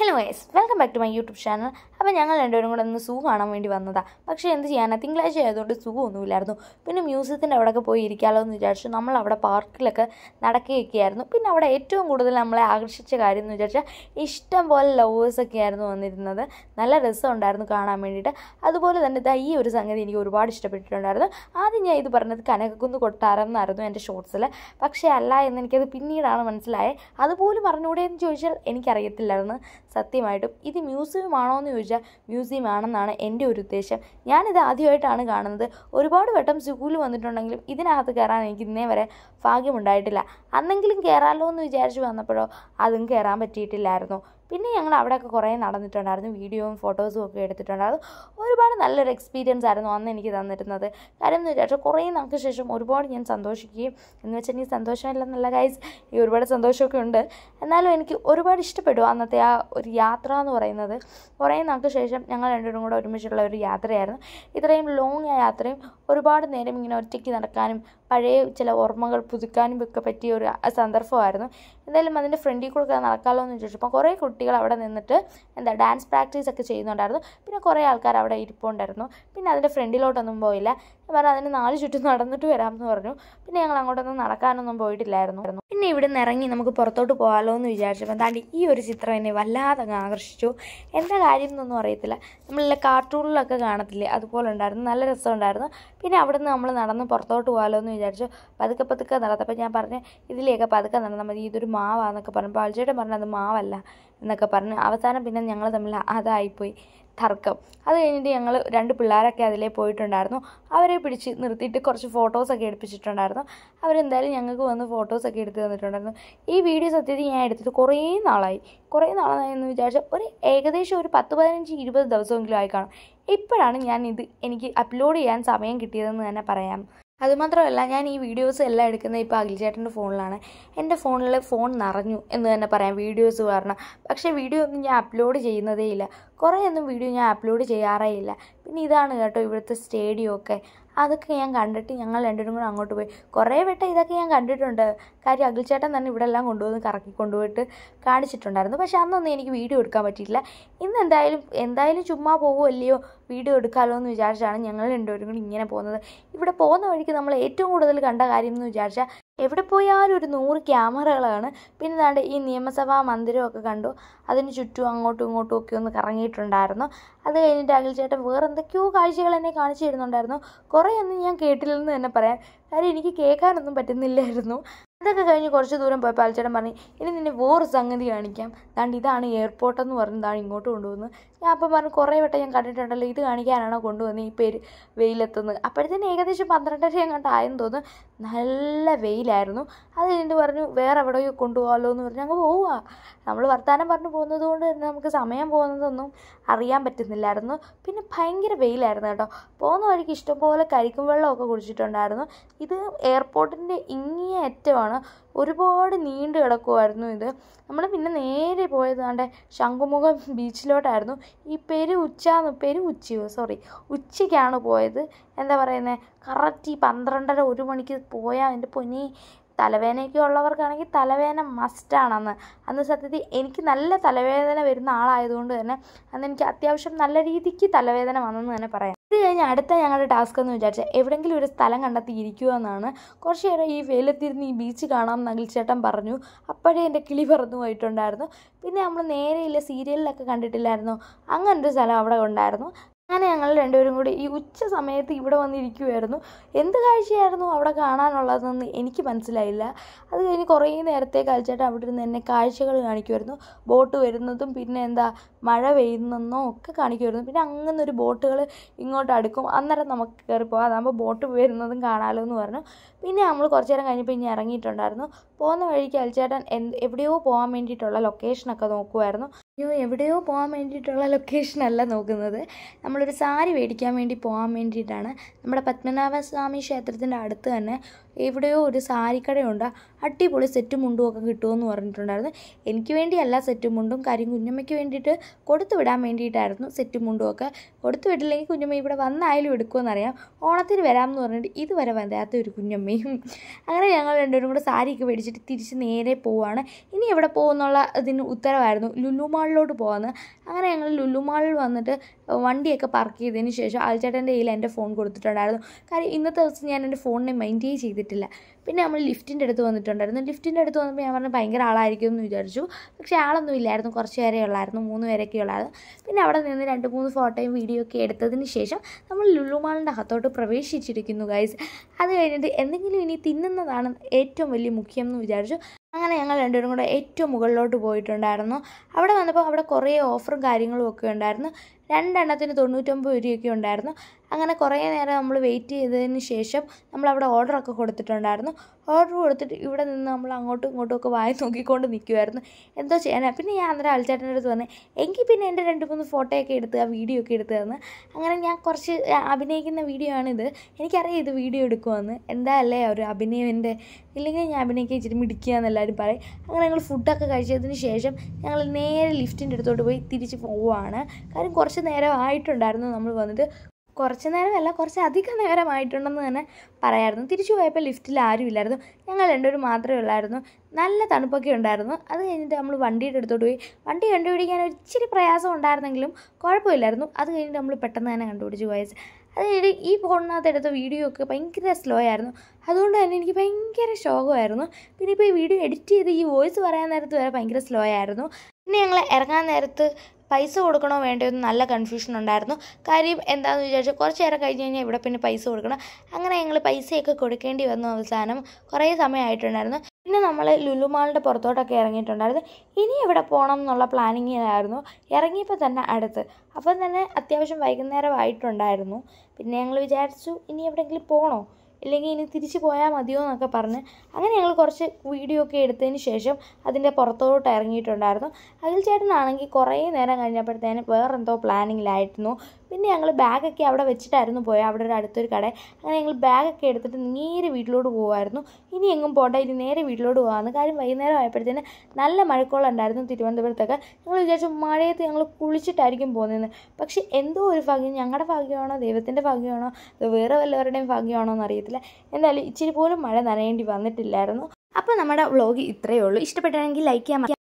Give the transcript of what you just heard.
hello guys welcome back to my YouTube channel അപ്പോൾ ഞങ്ങൾ രണ്ടുപേരും കൂടെ ഒന്ന് സൂ കാണാൻ വേണ്ടി വന്നതാണ് പക്ഷേ എന്ത് ചെയ്യാനാണ് തിങ്കളാഴ്ച ആയതുകൊണ്ട് സൂ ഒന്നുമില്ലായിരുന്നു പിന്നെ മ്യൂസിയത്തിൻ്റെ അവിടെയൊക്കെ പോയി ഇരിക്കാമല്ലോ എന്ന് വിചാരിച്ചു നമ്മൾ അവിടെ പാർക്കിലൊക്കെ നടക്കുകയൊക്കെയായിരുന്നു പിന്നെ അവിടെ ഏറ്റവും കൂടുതൽ നമ്മളെ ആകർഷിച്ച കാര്യം എന്ന് വിചാരിച്ചാൽ ഇഷ്ടം പോലെ ലവേഴ്സൊക്കെ ആയിരുന്നു വന്നിരുന്നത് നല്ല രസമുണ്ടായിരുന്നു കാണാൻ വേണ്ടിയിട്ട് അതുപോലെ തന്നെ ഇതാ ഈ ഒരു സംഗതി എനിക്ക് ഒരുപാട് ഇഷ്ടപ്പെട്ടിട്ടുണ്ടായിരുന്നു ആദ്യം ഞാൻ ഇത് പറഞ്ഞത് കനകക്കുന്ന് കൊട്ടാരം എന്നായിരുന്നു എൻ്റെ ഷോർട്സിൽ പക്ഷേ അല്ല എന്ന് എനിക്കത് പിന്നീടാണ് മനസ്സിലായത് അതുപോലും പറഞ്ഞുകൂടെ എന്ന് ചോദിച്ചാൽ എനിക്കറിയത്തില്ലായിരുന്നു സത്യമായിട്ടും ഇത് മ്യൂസിയമാണോ എന്ന് ചോദിച്ചാൽ മ്യൂസിയം ആണെന്നാണ് എൻ്റെ ഒരു ഉദ്ദേശം ഞാനിത് ആദ്യമായിട്ടാണ് കാണുന്നത് ഒരുപാട് വട്ടം സ്കൂളിൽ വന്നിട്ടുണ്ടെങ്കിലും ഇതിനകത്ത് കയറാൻ എനിക്ക് ഇന്നേ വരെ ഭാഗ്യമുണ്ടായിട്ടില്ല അന്നെങ്കിലും കയറാമല്ലോ എന്ന് വിചാരിച്ച് വന്നപ്പോഴോ അതും കയറാൻ പറ്റിയിട്ടില്ലായിരുന്നു പിന്നെ ഞങ്ങൾ അവിടെയൊക്കെ കുറേ നടന്നിട്ടുണ്ടായിരുന്നു വീഡിയോയും ഫോട്ടോസും ഒക്കെ എടുത്തിട്ടുണ്ടായിരുന്നു ഒരുപാട് നല്ലൊരു എക്സ്പീരിയൻസ് ആയിരുന്നു അന്ന് എനിക്ക് തന്നിരുന്നത് കാര്യം എന്ന് വിചാരിച്ചാൽ കുറേ നമുക്ക് ശേഷം ഒരുപാട് ഞാൻ സന്തോഷിക്കുകയും എന്ന് വെച്ചാൽ എനിക്ക് സന്തോഷമില്ലെന്നല്ല കാര്യം ഈ ഒരുപാട് സന്തോഷമൊക്കെ ഉണ്ട് എന്നാലും എനിക്ക് ഒരുപാട് ഇഷ്ടപ്പെട്ടു അന്നത്തെ ആ ഒരു യാത്ര എന്ന് പറയുന്നത് കുറേ നമുക്ക് ശേഷം ഞങ്ങൾ രണ്ടുപേരും കൂടെ ഒരുമിച്ചുള്ള ഒരു യാത്രയായിരുന്നു ഇത്രയും ലോങ് യാത്രയും ഒരുപാട് നേരം ഇങ്ങനെ ഒറ്റയ്ക്ക് നടക്കാനും പഴയ ചില ഓർമ്മകൾ പുതുക്കാനും ഒക്കെ പറ്റിയ ഒരു സന്ദർഭമായിരുന്നു എന്തായാലും അതിൻ്റെ ഫ്രണ്ടിൽ കൂടെ നടക്കാമല്ലോ എന്ന് ചോദിച്ചപ്പോൾ കുറേ കുട്ടി കുട്ടികൾ അവിടെ നിന്നിട്ട് എന്താ ഡാൻസ് പ്രാക്ടീസ് ഒക്കെ ചെയ്യുന്നുണ്ടായിരുന്നു പിന്നെ കുറേ ആൾക്കാർ അവിടെ ഇരിപ്പുണ്ടായിരുന്നു പിന്നെ അതിൻ്റെ ഫ്രണ്ടിലോട്ടൊന്നും പോയില്ല പറഞ്ഞു അതിന് നാല് ചുറ്റും നടന്നിട്ട് വരാമെന്ന് പറഞ്ഞു പിന്നെ ഞങ്ങൾ അങ്ങോട്ടൊന്നും നടക്കാനൊന്നും പോയിട്ടില്ലായിരുന്നു പിന്നെ ഇവിടെ നിന്ന് ഇറങ്ങി നമുക്ക് പുറത്തോട്ട് പോകാമല്ലോ എന്ന് വിചാരിച്ചപ്പോൾ എന്താണ്ട് ഈ ഒരു ചിത്രം എന്നെ വല്ലാതെ അങ്ങ് ആകർഷിച്ചു എന്താ കാര്യം എന്നൊന്നും അറിയത്തില്ല നമ്മളെ കാർട്ടൂണിലൊക്കെ കാണത്തില്ലേ അതുപോലെ ഉണ്ടായിരുന്നു നല്ല രസം ഉണ്ടായിരുന്നു പിന്നെ അവിടെ നിന്ന് നമ്മൾ നടന്ന് പുറത്തോട്ട് പോകാമല്ലോ എന്ന് വിചാരിച്ചു പതുക്കെ പതുക്കെ നടന്നപ്പോൾ ഞാൻ പറഞ്ഞു ഇതിലേക്ക് പതുക്കെ നടന്നാൽ മതി ഇതൊരു മാവാന്നൊക്കെ പറഞ്ഞു പാൽച്ചേട്ടൻ പറഞ്ഞു അത് മാവല്ല എന്നൊക്കെ പറഞ്ഞു അവസാനം പിന്നെ ഞങ്ങൾ തമ്മിൽ അതായിപ്പോയി തർക്കം അത് കഴിഞ്ഞിട്ട് ഞങ്ങൾ രണ്ട് പിള്ളേരൊക്കെ അതിലേ പോയിട്ടുണ്ടായിരുന്നു അവരെ പിടിച്ച് നിർത്തിയിട്ട് കുറച്ച് ഫോട്ടോസൊക്കെ എടുപ്പിച്ചിട്ടുണ്ടായിരുന്നു അവരെന്തായാലും ഞങ്ങൾക്ക് വന്ന് ഫോട്ടോസൊക്കെ എടുത്ത് തന്നിട്ടുണ്ടായിരുന്നു ഈ വീഡിയോ സത്യത്തിൽ ഞാൻ എടുത്തിട്ട് കുറേ നാളായി കുറേ നാളായി എന്ന് വിചാരിച്ചാൽ ഒരു ഏകദേശം ഒരു പത്ത് പതിനഞ്ച് ഇരുപത് ദിവസമെങ്കിലും ആയി കാണും ഇപ്പോഴാണ് ഞാൻ ഇത് എനിക്ക് അപ്ലോഡ് ചെയ്യാൻ സമയം കിട്ടിയതെന്ന് തന്നെ പറയാം അതുമാത്രമല്ല ഞാൻ ഈ വീഡിയോസ് എല്ലാം എടുക്കുന്നത് ഇപ്പോൾ അഖിൽ ചേട്ടൻ്റെ ഫോണിലാണ് എൻ്റെ ഫോണിൽ ഫോൺ നിറഞ്ഞു എന്ന് തന്നെ പറയാം വീഡിയോസ് കാരണം പക്ഷേ വീഡിയോ ഒന്നും ഞാൻ അപ്ലോഡ് ചെയ്യുന്നതേ ഇല്ല കുറേയൊന്നും വീഡിയോ ഞാൻ അപ്ലോഡ് ചെയ്യാറേ ഇല്ല പിന്നെ ഇതാണ് കേട്ടോ ഇവിടുത്തെ സ്റ്റേഡിയമൊക്കെ അതൊക്കെ ഞാൻ കണ്ടിട്ട് ഞങ്ങൾ രണ്ടുപേരും കൂടെ അങ്ങോട്ട് പോയി കുറേ വട്ടം ഇതൊക്കെ ഞാൻ കണ്ടിട്ടുണ്ട് കാര്യം ചേട്ടൻ തന്നെ ഇവിടെ എല്ലാം കൊണ്ടുവന്ന് കറക്കി കൊണ്ടുപോയിട്ട് കാണിച്ചിട്ടുണ്ടായിരുന്നു പക്ഷേ അന്നൊന്നും എനിക്ക് വീഡിയോ എടുക്കാൻ പറ്റിയില്ല ഇന്ന് എന്തായാലും എന്തായാലും ചുമ്മാ പോവുമല്ലയോ വീഡിയോ എടുക്കാമല്ലോ എന്ന് വിചാരിച്ചാണ് ഞങ്ങൾ രണ്ടുപേരും കൂടി ഇങ്ങനെ പോകുന്നത് ഇവിടെ പോകുന്ന വഴിക്ക് നമ്മൾ ഏറ്റവും കൂടുതൽ കണ്ട കാര്യം എന്ന് വിചാരിച്ചാൽ എവിടെ പോയാലും ഒരു നൂറ് ക്യാമറകളാണ് പിന്നെ ദാണ്ട് ഈ നിയമസഭാ മന്ദിരമൊക്കെ കണ്ടു അതിന് ചുറ്റും അങ്ങോട്ടും ഇങ്ങോട്ടും ഒക്കെ ഒന്ന് കറങ്ങിയിട്ടുണ്ടായിരുന്നു അത് കഴിഞ്ഞിട്ട് അഖിൽ ചേട്ടൻ വേറെ എന്തൊക്കെയോ കാഴ്ചകൾ എന്നെ കാണിച്ചു തരുന്നുണ്ടായിരുന്നു കുറേയൊന്നും ഞാൻ കേട്ടില്ലെന്ന് തന്നെ പറയാം കാര്യം എനിക്ക് കേൾക്കാനൊന്നും പറ്റുന്നില്ലായിരുന്നു അതൊക്കെ കഴിഞ്ഞ് കുറച്ച് ദൂരം പോയപ്പോൾ അൽച്ചേട്ടൻ പറഞ്ഞു ഇനി നിന്നെ വേറൊരു സംഗതി കാണിക്കാം ദാണ്ട് ഇതാണ് എയർപോർട്ടെന്ന് എന്ന് ദാണ്ട് ഇങ്ങോട്ട് കൊണ്ടുപോകുന്നത് ഞാൻ അപ്പം പറഞ്ഞു കുറേ വട്ടം ഞാൻ കണ്ടിട്ടുണ്ടല്ലോ ഇത് കാണിക്കാനാണോ കൊണ്ടുവന്ന് ഈ പേര് വെയിലെത്തുന്നത് അപ്പോഴത്തേന് ഏകദേശം പന്ത്രണ്ടര എങ്ങാണ്ട് ആയെന്ന് തോന്നുന്നു നല്ല വെയിലായിരുന്നു അത് കഴിഞ്ഞിട്ട് പറഞ്ഞു വേറെ എവിടെയോ കൊണ്ടുപോകാമല്ലോ എന്ന് പറഞ്ഞ് അങ്ങ് പോവുക നമ്മൾ വർത്തമാനം പറഞ്ഞു പോകുന്നത് കൊണ്ട് തന്നെ നമുക്ക് സമയം പോകുന്നതൊന്നും അറിയാൻ പറ്റുന്നില്ലായിരുന്നു പിന്നെ ഭയങ്കര വെയിലായിരുന്നു കേട്ടോ പോകുന്ന വഴിക്ക് ഇഷ്ടംപോലെ കരിക്കും വെള്ളമൊക്കെ കുടിച്ചിട്ടുണ്ടായിരുന്നു ഇത് എയർപോർട്ടിൻ്റെ ഇങ്ങേ അറ്റമാണ് ഒരുപാട് നീണ്ടു കിടക്കുമായിരുന്നു ഇത് നമ്മൾ പിന്നെ നേരെ പോയത് കണ്ടെ ശംഖുമുഖം ബീച്ചിലോട്ടായിരുന്നു ഈ പെരു ഉച്ച പെരു ഉച്ചയോ സോറി ഉച്ചയ്ക്കാണ് പോയത് എന്താ പറയുന്നത് കറക്റ്റ് ഈ പന്ത്രണ്ടര ഒരു മണിക്ക് പോയാൽ എൻ്റെ പൊന്നി തലവേദനയൊക്കെ ഉള്ളവർക്കാണെങ്കിൽ തലവേദന മസ്റ്റാണെന്ന് അന്ന് സത്യത്തിൽ എനിക്ക് നല്ല തലവേദന വരുന്ന ആളായതുകൊണ്ട് തന്നെ അന്ന് എനിക്ക് അത്യാവശ്യം നല്ല രീതിക്ക് തലവേദന വന്നെന്ന് തന്നെ പറയാം ഇത് കഴിഞ്ഞ് അടുത്ത ഞങ്ങളുടെ ടാസ്ക് എന്ന് വിചാരിച്ചാൽ എവിടെയെങ്കിലും ഒരു സ്ഥലം കണ്ടെത്തി ഇരിക്കുക എന്നാണ് കുറച്ച് നേരം ഈ വെയിലത്തിരുന്ന് ഈ ബീച്ച് കാണാം ചേട്ടൻ പറഞ്ഞു അപ്പോഴേ എൻ്റെ കിളി പറന്നു പോയിട്ടുണ്ടായിരുന്നു പിന്നെ നമ്മൾ നേരെയുള്ള സീരിയലിലൊക്കെ കണ്ടിട്ടില്ലായിരുന്നു അങ്ങനൊരു സ്ഥലം അവിടെ ഉണ്ടായിരുന്നു അങ്ങനെ ഞങ്ങൾ രണ്ടുപേരും കൂടി ഈ ഉച്ച സമയത്ത് ഇവിടെ വന്നിരിക്കുമായിരുന്നു എന്ത് കാഴ്ചയായിരുന്നു അവിടെ കാണാനുള്ളതെന്ന് എനിക്ക് മനസ്സിലായില്ല അത് കഴിഞ്ഞ് കുറേ നേരത്തെ കാഴ്ചയായിട്ട് അവിടെ ഇരുന്ന് എന്നെ കാഴ്ചകൾ കാണിക്കുമായിരുന്നു ബോട്ട് വരുന്നതും പിന്നെ എന്താ മഴ പെയ്യുന്നതെന്നോ ഒക്കെ കാണിക്കുമായിരുന്നു പിന്നെ അങ്ങനെ ഒരു ബോട്ടുകൾ ഇങ്ങോട്ട് അടുക്കും അന്നേരം നമുക്ക് കയറി പോകാം അതാകുമ്പോൾ ബോട്ട് വരുന്നതും കാണാമല്ലോ എന്ന് പറഞ്ഞു പിന്നെ നമ്മൾ കുറച്ച് നേരം കഴിഞ്ഞപ്പോൾ ഇനി ഇറങ്ങിയിട്ടുണ്ടായിരുന്നു പോകുന്ന വഴിക്ക് അൽച്ചേട്ടൻ എന്ത് എവിടെയോ പോകാൻ വേണ്ടിയിട്ടുള്ള ലൊക്കേഷനൊക്കെ നോക്കുമായിരുന്നു അയ്യോ എവിടെയോ പോകാൻ വേണ്ടിയിട്ടുള്ള ലൊക്കേഷനല്ല നോക്കുന്നത് നമ്മളൊരു സാരി മേടിക്കാൻ വേണ്ടി പോകാൻ വേണ്ടിയിട്ടാണ് നമ്മുടെ പത്മനാഭസ്വാമി സ്വാമി ക്ഷേത്രത്തിൻ്റെ അടുത്ത് തന്നെ എവിടെയോ ഒരു സാരിക്കടയുണ്ട് അടിപൊളി സെറ്റും മുണ്ടും ഒക്കെ കിട്ടുമെന്ന് പറഞ്ഞിട്ടുണ്ടായിരുന്നു എനിക്ക് വേണ്ടി എല്ലാ സെറ്റും മുണ്ടും കാര്യം കുഞ്ഞമ്മയ്ക്ക് വേണ്ടിയിട്ട് കൊടുത്തു വിടാൻ വേണ്ടിയിട്ടായിരുന്നു സെറ്റും മുണ്ടും ഒക്കെ കൊടുത്തു വിട്ടില്ലെങ്കിൽ കുഞ്ഞമ്മ ഇവിടെ വന്നായാലും അറിയാം ഓണത്തിന് വരാമെന്ന് പറഞ്ഞിട്ട് ഇതുവരെ വരാത്ത ഒരു കുഞ്ഞമ്മയും അങ്ങനെ ഞങ്ങൾ രണ്ടുപേരും കൂടെ സാരിയൊക്കെ മേടിച്ചിട്ട് തിരിച്ച് നേരെ പോവാണ് ഇനി എവിടെ പോകുമെന്നുള്ള ഇതിന് ഉത്തരവായിരുന്നു ലുലുമാളിലോട്ട് പോകാമെന്ന് അങ്ങനെ ഞങ്ങൾ ലുലുമാളിൽ വന്നിട്ട് വണ്ടിയൊക്കെ പാർക്ക് ചെയ്തതിന് ശേഷം ആൽച്ചേട്ടൻ്റെ കയ്യിൽ എൻ്റെ ഫോൺ കൊടുത്തിട്ടുണ്ടായിരുന്നു കാര്യം ഇന്നത്തെ ദിവസം ഞാൻ എൻ്റെ ഫോണിനെ മെയിൻറ്റെയിൻ ചെയ്തിട്ടില്ല പിന്നെ നമ്മൾ ലിഫ്റ്റിൻ്റെ അടുത്ത് വന്നിട്ടുണ്ടായിരുന്നു ലിഫ്റ്റിൻ്റെ അടുത്ത് വന്നപ്പോൾ ഞാൻ പറഞ്ഞു ഭയങ്കര ആളായിരിക്കും എന്ന് വിചാരിച്ചു പക്ഷേ ആളൊന്നും ഇല്ലായിരുന്നു കുറച്ച് പേരെ ഉള്ളായിരുന്നു മൂന്ന് പേരൊക്കെ ഉള്ളായിരുന്നു പിന്നെ അവിടെ നിന്ന് രണ്ട് മൂന്ന് ഫോട്ടോയും വീഡിയോ ഒക്കെ എടുത്തതിന് ശേഷം നമ്മൾ ലുലുമാളിൻ്റെ അകത്തോട്ട് പ്രവേശിച്ചിരിക്കുന്നു ഗൈസ് അത് കഴിഞ്ഞിട്ട് എന്തെങ്കിലും ഇനി തിന്നുന്നതാണ് ഏറ്റവും വലിയ മുഖ്യം എന്ന് വിചാരിച്ചു അങ്ങനെ ഞങ്ങൾ രണ്ടുപേരും കൂടെ ഏറ്റവും മുകളിലോട്ട് പോയിട്ടുണ്ടായിരുന്നു അവിടെ വന്നപ്പോൾ അവിടെ കുറേ ഓഫറും കാര്യങ്ങളും ഒക്കെ ഉണ്ടായിരുന്നു രണ്ടെണ്ണത്തിന് തൊണ്ണൂറ്റൊമ്പത് രൂപയൊക്കെ ഉണ്ടായിരുന്നു അങ്ങനെ കുറേ നേരം നമ്മൾ വെയിറ്റ് ചെയ്തതിന് ശേഷം നമ്മളവിടെ ഓർഡറൊക്കെ കൊടുത്തിട്ടുണ്ടായിരുന്നു ഓർഡർ കൊടുത്തിട്ട് ഇവിടെ നിന്ന് നമ്മൾ അങ്ങോട്ടും ഇങ്ങോട്ടും ഒക്കെ വായി നോക്കിക്കൊണ്ട് നിൽക്കുമായിരുന്നു എന്തോ ചെയ്യാനാണ് പിന്നെ ഞാൻ അന്നേരം അൽച്ചാട്ടൻ്റെ അടുത്ത് വന്നേ എങ്കിൽ പിന്നെ എൻ്റെ രണ്ട് മൂന്ന് ഫോട്ടോയൊക്കെ എടുത്ത് ആ വീഡിയോ ഒക്കെ എടുത്ത് തന്ന് അങ്ങനെ ഞാൻ കുറച്ച് അഭിനയിക്കുന്ന വീഡിയോ ആണിത് എനിക്കറിയാം ഇത് വീഡിയോ എടുക്കുമെന്ന് എന്താ അല്ലേ ഒരു അഭിനയൻ്റെ ഇല്ലെങ്കിൽ ഞാൻ അഭിനയിക്കാൻ ഇച്ചിരി മിടിക്കുക എന്നെല്ലാവരും പറയും അങ്ങനെ ഞങ്ങൾ ഫുഡൊക്കെ കഴിച്ചതിന് ശേഷം ഞങ്ങൾ നേരെ ലിഫ്റ്റിൻ്റെ അടുത്തോട്ട് പോയി തിരിച്ച് പോവുകയാണ് കാര്യം കുറച്ച് കുറച്ച് നേരം ആയിട്ടുണ്ടായിരുന്നു നമ്മൾ വന്നിട്ട് കുറച്ച് നേരമല്ല കുറച്ച് അധികം നേരമായിട്ടുണ്ടെന്ന് തന്നെ പറയായിരുന്നു തിരിച്ചു പോയപ്പോൾ ലിഫ്റ്റിൽ ആരും ഇല്ലായിരുന്നു ഞങ്ങൾ രണ്ടുപേരും മാത്രമേ ഉള്ളായിരുന്നു നല്ല തണുപ്പൊക്കെ ഉണ്ടായിരുന്നു അത് കഴിഞ്ഞിട്ട് നമ്മൾ വണ്ടിയുടെ അടുത്തോട്ട് പോയി വണ്ടി കണ്ടുപിടിക്കാൻ ഒരു ഇച്ചിരി പ്രയാസം ഉണ്ടായിരുന്നെങ്കിലും കുഴപ്പമില്ലായിരുന്നു അത് കഴിഞ്ഞിട്ട് നമ്മൾ പെട്ടെന്ന് തന്നെ കണ്ടുപിടിച്ച് പോയത് അത് കഴിഞ്ഞിട്ട് ഈ ഫോണിനകത്ത് എടുത്ത വീഡിയോ ഒക്കെ ഭയങ്കര സ്ലോ ആയിരുന്നു അതുകൊണ്ട് തന്നെ എനിക്ക് ഭയങ്കര ശോകമായിരുന്നു പിന്നെ ഇപ്പോൾ ഈ വീഡിയോ എഡിറ്റ് ചെയ്ത് ഈ വോയിസ് പറയാൻ നേരത്ത് വരെ ഭയങ്കര സ്ലോ ആയിരുന്നു പിന്നെ ഞങ്ങൾ ഇറങ്ങാൻ നേരത്ത് പൈസ കൊടുക്കണോ വേണ്ടയോ എന്ന് നല്ല കൺഫ്യൂഷൻ ഉണ്ടായിരുന്നു കാര്യം എന്താണെന്ന് വിചാരിച്ചാൽ കുറച്ച് നേരം കഴിഞ്ഞ് കഴിഞ്ഞാൽ ഇവിടെ പിന്നെ പൈസ കൊടുക്കണം അങ്ങനെ ഞങ്ങൾ പൈസയൊക്കെ കൊടുക്കേണ്ടി വന്നു അവസാനം കുറേ സമയമായിട്ടുണ്ടായിരുന്നു പിന്നെ നമ്മൾ ലുലുമാളിൻ്റെ പുറത്തോട്ടൊക്കെ ഇറങ്ങിയിട്ടുണ്ടായിരുന്നു ഇനി എവിടെ പോകണം എന്നുള്ള പ്ലാനിങ്ങിലായിരുന്നു ഇറങ്ങിയപ്പോൾ തന്നെ അടുത്ത് അപ്പം തന്നെ അത്യാവശ്യം വൈകുന്നേരം ആയിട്ടുണ്ടായിരുന്നു പിന്നെ ഞങ്ങൾ വിചാരിച്ചു ഇനി എവിടെയെങ്കിലും പോകണോ ഇല്ലെങ്കിൽ ഇനി തിരിച്ചു പോയാൽ മതിയോ എന്നൊക്കെ പറഞ്ഞ് അങ്ങനെ ഞങ്ങൾ കുറച്ച് വീഡിയോ ഒക്കെ എടുത്തതിന് ശേഷം അതിൻ്റെ പുറത്തോട്ട് ഇറങ്ങിയിട്ടുണ്ടായിരുന്നു അതിൽ ചേട്ടനാണെങ്കിൽ കുറേ നേരം കഴിഞ്ഞപ്പോഴത്തേനും വേറെന്തോ പ്ലാനിങ്ങിലായിരുന്നു പിന്നെ ഞങ്ങൾ ബാഗൊക്കെ അവിടെ വെച്ചിട്ടായിരുന്നു പോയത് അവിടെ ഒരു അടുത്തൊരു കട അങ്ങനെ ഞങ്ങൾ ബാഗൊക്കെ എടുത്തിട്ട് നേരെ വീട്ടിലോട്ട് പോകുമായിരുന്നു ഇനി എങ്ങും പോകണ്ട ഇനി നേരെ വീട്ടിലോട്ട് പോകാമെന്ന് കാര്യം വൈകുന്നേരം ആയപ്പോഴത്തേന് നല്ല മഴക്കോളുണ്ടായിരുന്നു തിരുവനന്തപുരത്തൊക്കെ ഞങ്ങൾ വിചാരിച്ചു മഴയത്ത് ഞങ്ങൾ കുളിച്ചിട്ടായിരിക്കും പോകുന്നതെന്ന് പക്ഷേ എന്തോ ഒരു ഭാഗ്യം ഞങ്ങളുടെ ഭാഗ്യമാണോ ദൈവത്തിൻ്റെ ഭാഗ്യമാണോ വേറെ വല്ലവരുടെയും ഭാഗ്യമാണോ എന്നറിയത്തില്ല അറിയത്തില്ല എന്നാലും ഇച്ചിരി പോലും മഴ നനയേണ്ടി വന്നിട്ടില്ലായിരുന്നു അപ്പോൾ നമ്മുടെ വ്ളോഗ് ഇത്രയേ ഉള്ളൂ ഇഷ്ടപ്പെട്ടാണെങ്കിൽ ലൈക്ക് ചെയ്യാം